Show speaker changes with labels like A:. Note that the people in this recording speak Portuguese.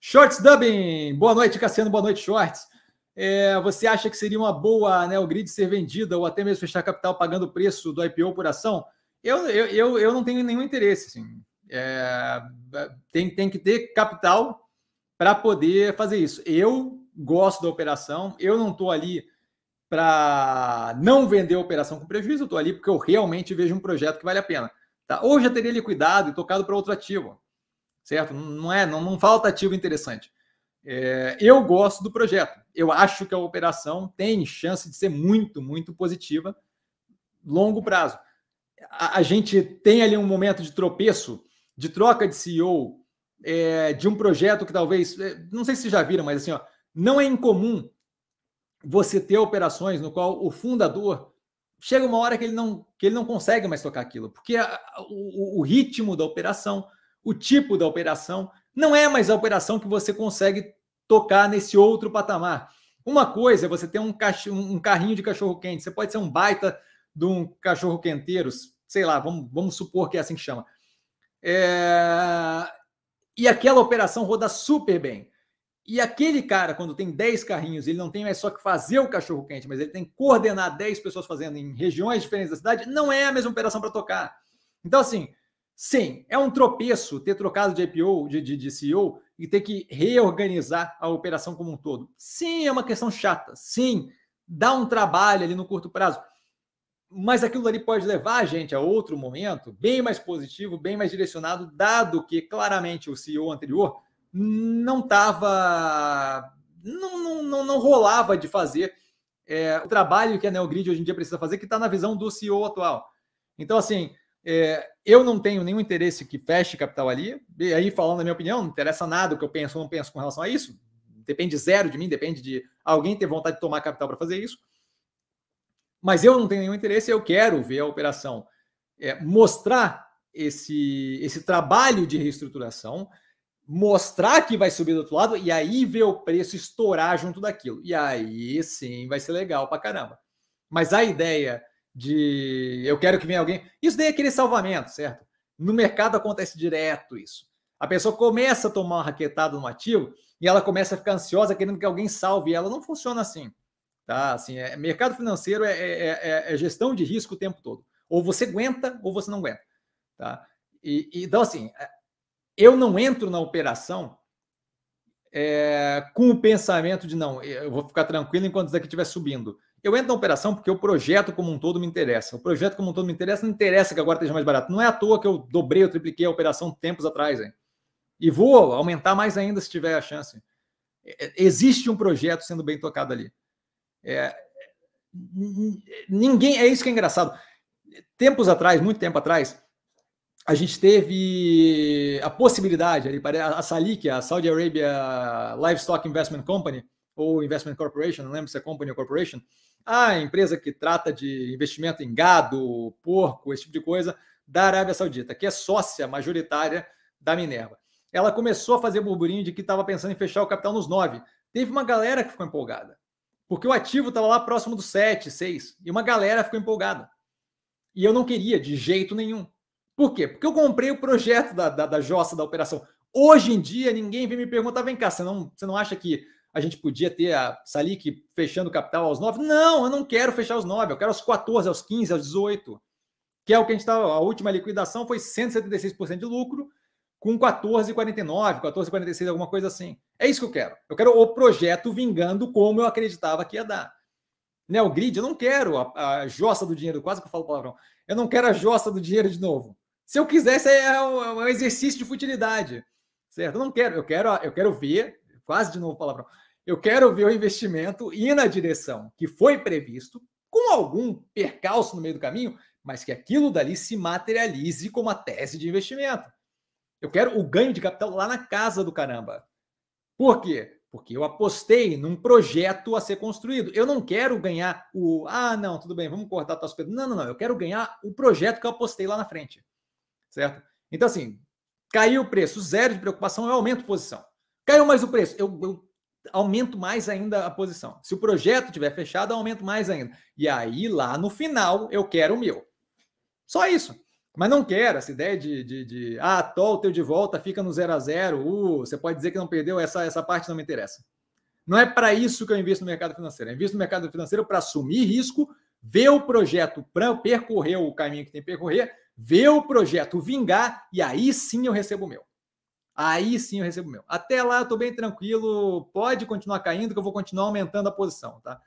A: Shorts Dubbing, boa noite, Cassiano, boa noite, Shorts. É, você acha que seria uma boa né, o grid ser vendida ou até mesmo fechar capital pagando o preço do IPO por ação? Eu, eu, eu, eu não tenho nenhum interesse. Assim. É, tem, tem que ter capital para poder fazer isso. Eu gosto da operação, eu não estou ali para não vender a operação com prejuízo, eu estou ali porque eu realmente vejo um projeto que vale a pena. Tá? Ou já teria liquidado e tocado para outro ativo certo? Não é, não, não falta ativo interessante. É, eu gosto do projeto. Eu acho que a operação tem chance de ser muito, muito positiva longo prazo. A, a gente tem ali um momento de tropeço, de troca de CEO, é, de um projeto que talvez, é, não sei se já viram, mas assim, ó, não é incomum você ter operações no qual o fundador chega uma hora que ele não, que ele não consegue mais tocar aquilo, porque a, o, o ritmo da operação, o tipo da operação não é mais a operação que você consegue tocar nesse outro patamar. Uma coisa é você ter um, um carrinho de cachorro-quente, você pode ser um baita de um cachorro-quenteiro, sei lá, vamos, vamos supor que é assim que chama. É... E aquela operação roda super bem. E aquele cara, quando tem 10 carrinhos, ele não tem mais só que fazer o cachorro-quente, mas ele tem que coordenar 10 pessoas fazendo em regiões diferentes da cidade, não é a mesma operação para tocar. Então, assim, Sim, é um tropeço ter trocado de IPO, de, de, de CEO, e ter que reorganizar a operação como um todo. Sim, é uma questão chata. Sim, dá um trabalho ali no curto prazo. Mas aquilo ali pode levar a gente a outro momento bem mais positivo, bem mais direcionado, dado que claramente o CEO anterior não estava. Não, não, não, não, rolava de fazer é, o trabalho que a Neogrid hoje em dia precisa fazer, que está na visão do CEO atual. Então, assim, é, eu não tenho nenhum interesse que feche capital ali. E aí, falando a minha opinião, não interessa nada o que eu penso ou não penso com relação a isso. Depende zero de mim, depende de alguém ter vontade de tomar capital para fazer isso. Mas eu não tenho nenhum interesse, eu quero ver a operação é, mostrar esse, esse trabalho de reestruturação, mostrar que vai subir do outro lado e aí ver o preço estourar junto daquilo. E aí sim vai ser legal para caramba. Mas a ideia de eu quero que venha alguém. Isso daí é aquele salvamento, certo? No mercado acontece direto isso. A pessoa começa a tomar uma raquetada no ativo e ela começa a ficar ansiosa querendo que alguém salve ela. Não funciona assim. Tá? Assim, é, mercado financeiro é, é, é, é, é gestão de risco o tempo todo. Ou você aguenta ou você não aguenta. Tá? E, e então, assim, é, eu não entro na operação é, com o pensamento de não, eu vou ficar tranquilo enquanto isso aqui estiver subindo. Eu entro na operação porque o projeto como um todo me interessa. O projeto como um todo me interessa, não interessa que agora esteja mais barato. Não é à toa que eu dobrei ou tripliquei a operação tempos atrás. Hein? E vou aumentar mais ainda se tiver a chance. É, é, existe um projeto sendo bem tocado ali. É, ninguém. É isso que é engraçado. Tempos atrás, muito tempo atrás, a gente teve a possibilidade, a Salik, a Saudi Arabia Livestock Investment Company, ou Investment Corporation, não lembro se é Company Corporation, a empresa que trata de investimento em gado, porco, esse tipo de coisa, da Arábia Saudita, que é sócia majoritária da Minerva. Ela começou a fazer burburinho de que estava pensando em fechar o capital nos 9. Teve uma galera que ficou empolgada, porque o ativo estava lá próximo dos 7, 6, e uma galera ficou empolgada. E eu não queria, de jeito nenhum. Por quê? Porque eu comprei o projeto da, da, da Jossa, da operação. Hoje em dia, ninguém vem me perguntar, vem cá, você não, você não acha que a gente podia ter a Salik fechando o capital aos 9. Não, eu não quero fechar aos 9, eu quero aos 14, aos 15, aos 18. Que é o que a gente estava. A última liquidação foi 176% de lucro, com 14,49, 14,46, alguma coisa assim. É isso que eu quero. Eu quero o projeto vingando como eu acreditava que ia dar. Né, o grid eu não quero a, a jossa do dinheiro, quase que eu falo palavrão. Eu não quero a jossa do dinheiro de novo. Se eu quisesse, é um, é, é um exercício de futilidade. Certo? Eu não quero, eu quero, eu quero ver quase de novo palavrão. Eu quero ver o investimento ir na direção que foi previsto, com algum percalço no meio do caminho, mas que aquilo dali se materialize como a tese de investimento. Eu quero o ganho de capital lá na casa do caramba. Por quê? Porque eu apostei num projeto a ser construído. Eu não quero ganhar o. Ah, não, tudo bem, vamos cortar tuas pedras. Não, não, não. Eu quero ganhar o projeto que eu apostei lá na frente. Certo? Então, assim, caiu o preço, zero de preocupação, eu aumento posição. Caiu mais o preço. Eu, eu aumento mais ainda a posição. Se o projeto tiver fechado, eu aumento mais ainda. E aí, lá no final, eu quero o meu. Só isso. Mas não quero essa ideia de, de, de ah, tol teu de volta, fica no zero a zero. Uh, você pode dizer que não perdeu, essa, essa parte não me interessa. Não é para isso que eu invisto no mercado financeiro. Eu invisto no mercado financeiro para assumir risco, ver o projeto para percorrer o caminho que tem que percorrer, ver o projeto vingar e aí sim eu recebo o meu. Aí sim eu recebo meu. Até lá eu estou bem tranquilo, pode continuar caindo que eu vou continuar aumentando a posição, tá?